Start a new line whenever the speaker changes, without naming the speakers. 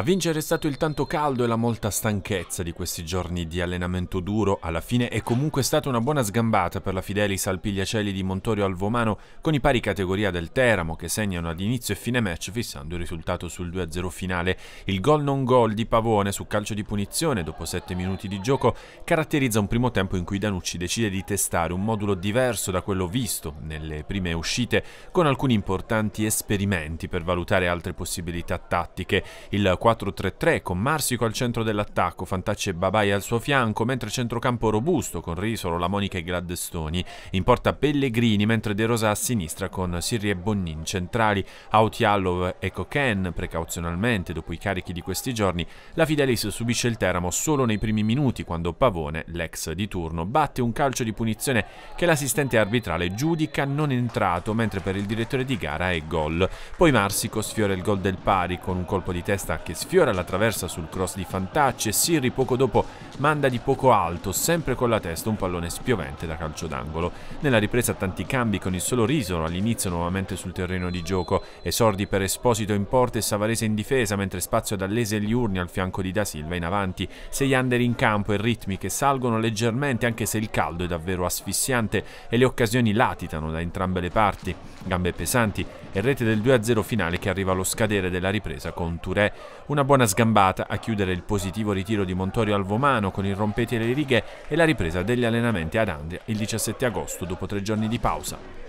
A vincere è stato il tanto caldo e la molta stanchezza di questi giorni di allenamento duro, alla fine è comunque stata una buona sgambata per la Fidelis al Pigliacelli di Montorio Alvomano con i pari categoria del Teramo che segnano ad inizio e fine match fissando il risultato sul 2-0 finale. Il gol non gol di Pavone su calcio di punizione dopo 7 minuti di gioco caratterizza un primo tempo in cui Danucci decide di testare un modulo diverso da quello visto nelle prime uscite con alcuni importanti esperimenti per valutare altre possibilità tattiche. Il 4-3-3 con Marsico al centro dell'attacco, Fantacci e Babai al suo fianco, mentre centrocampo robusto con Risolo, La Monica e Gladdestoni, in porta Pellegrini mentre De Rosa a sinistra con Sirri e Bonnin centrali, Autialov e Coquen precauzionalmente dopo i carichi di questi giorni, la Fidelis subisce il Teramo solo nei primi minuti quando Pavone, l'ex di turno, batte un calcio di punizione che l'assistente arbitrale giudica non entrato mentre per il direttore di gara è gol. Poi Marsico sfiora il gol del pari con un colpo di testa che che sfiora la traversa sul cross di Fantacci e Sirri poco dopo manda di poco alto, sempre con la testa, un pallone spiovente da calcio d'angolo. Nella ripresa tanti cambi con il solo Risolo all'inizio nuovamente sul terreno di gioco, esordi per Esposito in porta e Savarese in difesa, mentre spazio ad Allese e Liurni al fianco di Da Silva in avanti, sei under in campo e ritmi che salgono leggermente anche se il caldo è davvero asfissiante e le occasioni latitano da entrambe le parti, gambe pesanti e rete del 2-0 finale che arriva allo scadere della ripresa con Touré. Una buona sgambata a chiudere il positivo ritiro di Montorio Alvomano con il rompete le righe e la ripresa degli allenamenti ad Andria il 17 agosto dopo tre giorni di pausa.